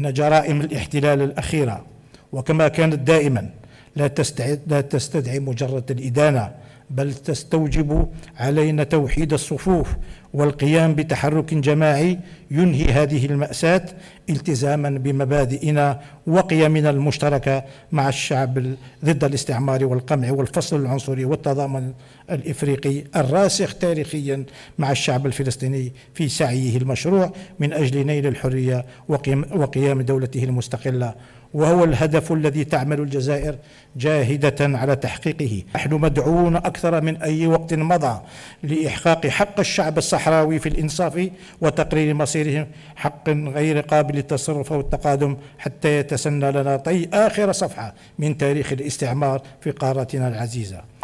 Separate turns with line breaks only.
إن جرائم الاحتلال الأخيرة وكما كانت دائما لا تستدعي مجرد الإدانة بل تستوجب علينا توحيد الصفوف والقيام بتحرك جماعي ينهي هذه المأساة التزاما بمبادئنا وقيمنا المشتركة مع الشعب ضد الاستعمار والقمع والفصل العنصري والتضامن الإفريقي الراسخ تاريخيا مع الشعب الفلسطيني في سعيه المشروع من أجل نيل الحرية وقيام دولته المستقلة وهو الهدف الذي تعمل الجزائر جاهدة على تحقيقه نحن مدعوون أكثر من أي وقت مضى لإحقاق حق الشعب الصحراوي في الإنصاف وتقرير مصيرهم حق غير قابل للتصرف والتقادم حتى يتسنى لنا طي آخر صفحة من تاريخ الاستعمار في قارتنا العزيزة